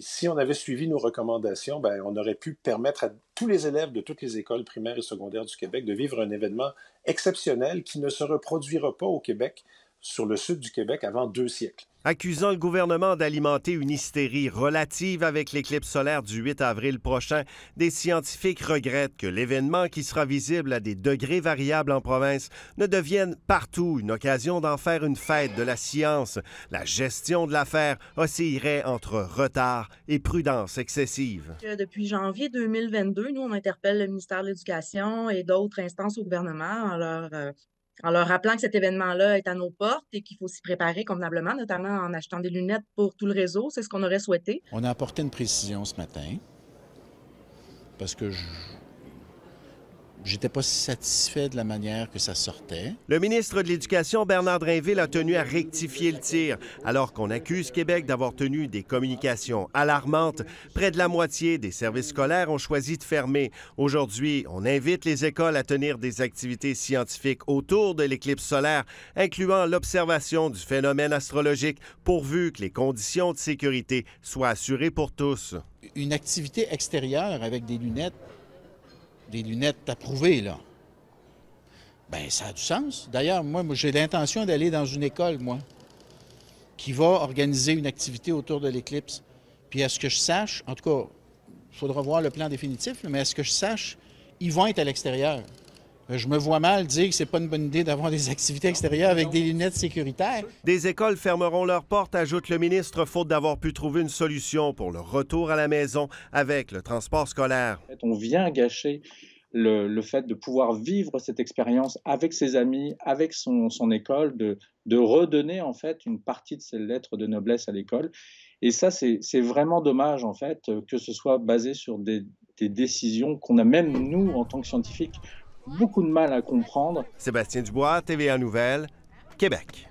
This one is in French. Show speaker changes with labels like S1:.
S1: si on avait suivi nos recommandations, ben, on aurait pu permettre à tous les élèves de toutes les écoles primaires et secondaires du Québec de vivre un événement exceptionnel qui ne se reproduira pas au Québec sur le sud du Québec avant deux siècles.
S2: Accusant le gouvernement d'alimenter une hystérie relative avec l'éclipse solaire du 8 avril prochain, des scientifiques regrettent que l'événement qui sera visible à des degrés variables en province ne devienne partout une occasion d'en faire une fête de la science. La gestion de l'affaire oscillerait entre retard et prudence excessive.
S3: Euh, depuis janvier 2022, nous, on interpelle le ministère de l'Éducation et d'autres instances au gouvernement en leur en leur rappelant que cet événement-là est à nos portes et qu'il faut s'y préparer convenablement, notamment en achetant des lunettes pour tout le réseau. C'est ce qu'on aurait souhaité.
S4: On a apporté une précision ce matin parce que je, j'étais pas satisfait de la manière que ça sortait. Le ministre de l'Éducation, Bernard
S2: Drinville, a tenu à rectifier le tir, alors qu'on accuse Québec d'avoir tenu des communications alarmantes. Près de la moitié des services scolaires ont choisi de fermer. Aujourd'hui, on invite les écoles à tenir des activités scientifiques autour de l'éclipse solaire, incluant l'observation du phénomène astrologique, pourvu que les conditions de sécurité soient
S4: assurées pour tous. Une activité extérieure avec des lunettes des lunettes approuvées, là. Bien, ça a du sens. D'ailleurs, moi, moi j'ai l'intention d'aller dans une école, moi, qui va organiser une activité autour de l'éclipse. Puis à ce que je sache, en tout cas, il faudra voir le plan définitif, mais à ce que je sache, ils vont être à l'extérieur. Je me vois mal dire que c'est pas une bonne idée d'avoir des activités extérieures avec des lunettes sécuritaires.
S2: Des écoles fermeront leurs portes, ajoute le ministre, faute d'avoir pu trouver une solution
S5: pour le retour à la maison avec le transport scolaire. On vient gâcher le, fait de pouvoir vivre cette expérience avec ses amis, avec son, école, de, de, redonner en fait une partie de ses lettres de noblesse à l'école. Et ça, c'est vraiment dommage en fait que ce soit basé sur des, des décisions qu'on a même nous en tant que scientifiques beaucoup de mal à comprendre. Sébastien
S2: Dubois, TVA Nouvelles, Québec.